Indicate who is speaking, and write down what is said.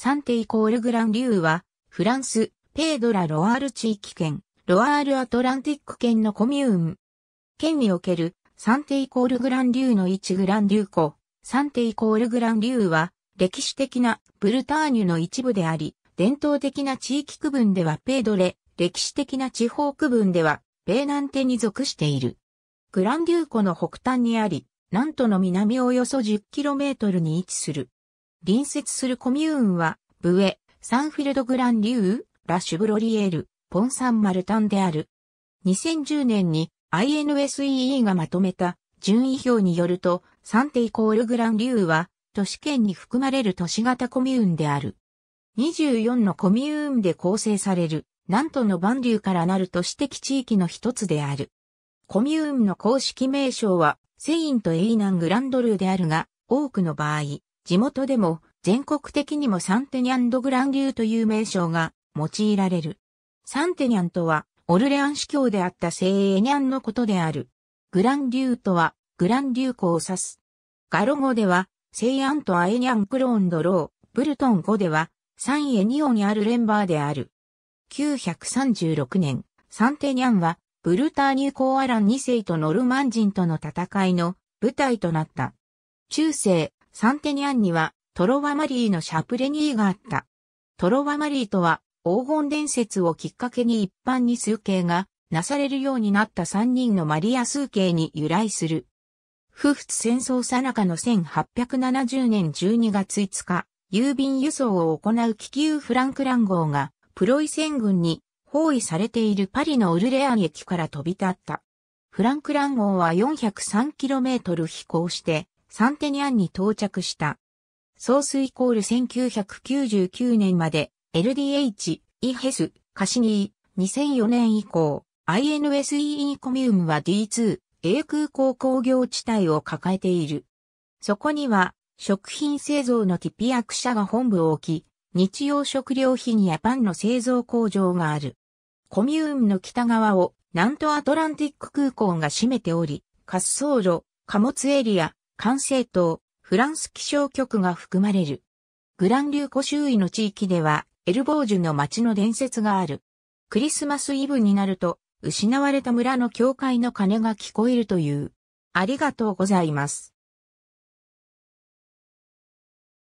Speaker 1: サンテイコールグランリューは、フランス、ペードラ・ロワール地域圏、ロワール・アトランティック圏のコミューン。県における、サンテイコールグランリューの1グランリュー湖、サンテイコールグランリューは、歴史的なブルターニュの一部であり、伝統的な地域区分ではペードレ、歴史的な地方区分では、ベーナンテに属している。グランリュー湖の北端にあり、南都の南およそ 10km に位置する。隣接するコミューンは、ブエ、サンフィルドグランリュー、ラ・シュブロリエール、ポン・サン・マルタンである。2010年に INSEE がまとめた順位表によると、サンテイコールグランリューは、都市圏に含まれる都市型コミューンである。24のコミューンで構成される、南都のバンリューからなる都市的地域の一つである。コミューンの公式名称は、セインとエイナン・グランドルーであるが、多くの場合、地元でも全国的にもサンテニャンド・グランリューという名称が用いられる。サンテニャンとは、オルレアン司教であった聖エニャンのことである。グランリューとは、グランリューコを指す。ガロ語では、聖アンとアエニャンクローンドロー、ブルトン語では、サンエニオにあるレンバーである。936年、サンテニャンは、ブルターニュ・コーアラン2世とノルマン人との戦いの舞台となった。中世、サンテニアンにはトロワマリーのシャプレニーがあった。トロワマリーとは黄金伝説をきっかけに一般に数形がなされるようになった三人のマリア数形に由来する。不仏戦争さなかの1870年12月5日、郵便輸送を行う気球フランクラン号がプロイセン軍に包囲されているパリのウルレアン駅から飛び立った。フランクラン号は 403km 飛行してサンテニアンに到着した。ソースイコール1999年まで LDH、イヘス、カシニー、2004年以降、INSEE コミュームは D2、A 空港工業地帯を抱えている。そこには、食品製造のティピアク社が本部を置き、日用食料品やパンの製造工場がある。コミュームの北側を、南東アトランティック空港が占めており、滑走路、貨物エリア、管制塔、フランス気象局が含まれる。グランリュー湖周囲の地域では、エルボージュの町の伝説がある。クリスマスイブになると、失われた村の教会の鐘が聞こえるという。ありがとうございます。